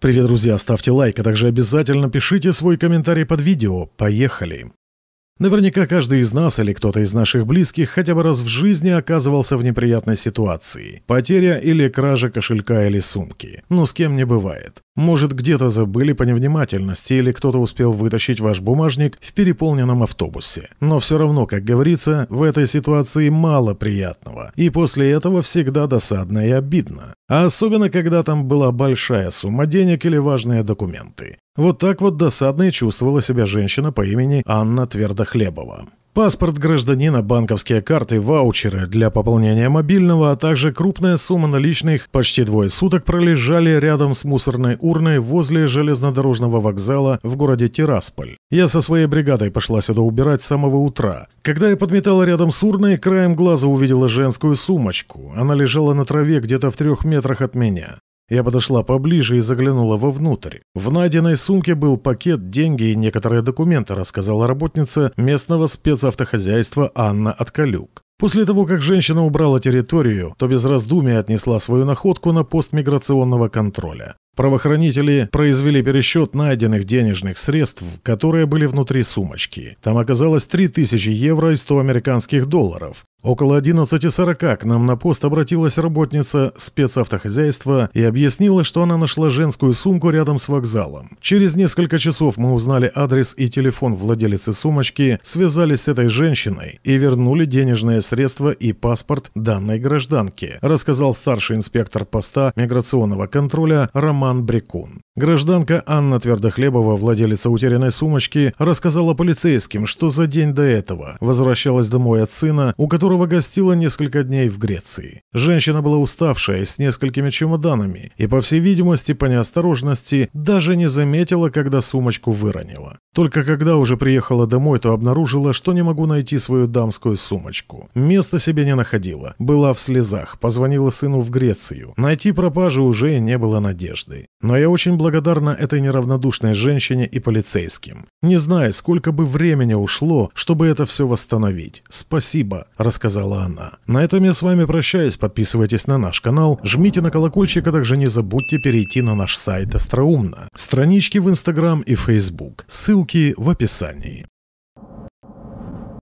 Привет, друзья, ставьте лайк, а также обязательно пишите свой комментарий под видео. Поехали! Наверняка каждый из нас или кто-то из наших близких хотя бы раз в жизни оказывался в неприятной ситуации. Потеря или кража кошелька или сумки. Но с кем не бывает. Может, где-то забыли по невнимательности или кто-то успел вытащить ваш бумажник в переполненном автобусе. Но все равно, как говорится, в этой ситуации мало приятного. И после этого всегда досадно и обидно. А особенно, когда там была большая сумма денег или важные документы. Вот так вот досадно и чувствовала себя женщина по имени Анна Твердохлебова. Паспорт гражданина, банковские карты, ваучеры для пополнения мобильного, а также крупная сумма наличных почти двое суток пролежали рядом с мусорной урной возле железнодорожного вокзала в городе Тирасполь. Я со своей бригадой пошла сюда убирать с самого утра. Когда я подметала рядом с урной, краем глаза увидела женскую сумочку. Она лежала на траве где-то в трех метрах от меня. Я подошла поближе и заглянула вовнутрь. В найденной сумке был пакет, деньги и некоторые документы, рассказала работница местного спецавтохозяйства Анна Откалюк. После того, как женщина убрала территорию, то без раздумий отнесла свою находку на пост миграционного контроля. Правоохранители произвели пересчет найденных денежных средств, которые были внутри сумочки. Там оказалось 3000 евро и 100 американских долларов. Около 11.40 к нам на пост обратилась работница спецавтохозяйства и объяснила, что она нашла женскую сумку рядом с вокзалом. Через несколько часов мы узнали адрес и телефон владелицы сумочки, связались с этой женщиной и вернули денежные средства и паспорт данной гражданки, рассказал старший инспектор поста миграционного контроля Роман Брикун. Гражданка Анна Твердохлебова, владелица утерянной сумочки, рассказала полицейским, что за день до этого возвращалась домой от сына, у которого которого гостила несколько дней в Греции. Женщина была уставшая, с несколькими чемоданами, и, по всей видимости, по неосторожности, даже не заметила, когда сумочку выронила. Только когда уже приехала домой, то обнаружила, что не могу найти свою дамскую сумочку. Места себе не находила. Была в слезах, позвонила сыну в Грецию. Найти пропажу уже не было надежды. Но я очень благодарна этой неравнодушной женщине и полицейским. Не знаю, сколько бы времени ушло, чтобы это все восстановить. Спасибо, рассказала она. На этом я с вами прощаюсь. Подписывайтесь на наш канал, жмите на колокольчик, а также не забудьте перейти на наш сайт Остроумно. Странички в Инстаграм и Фейсбук. Ссылки Ссылки в описании.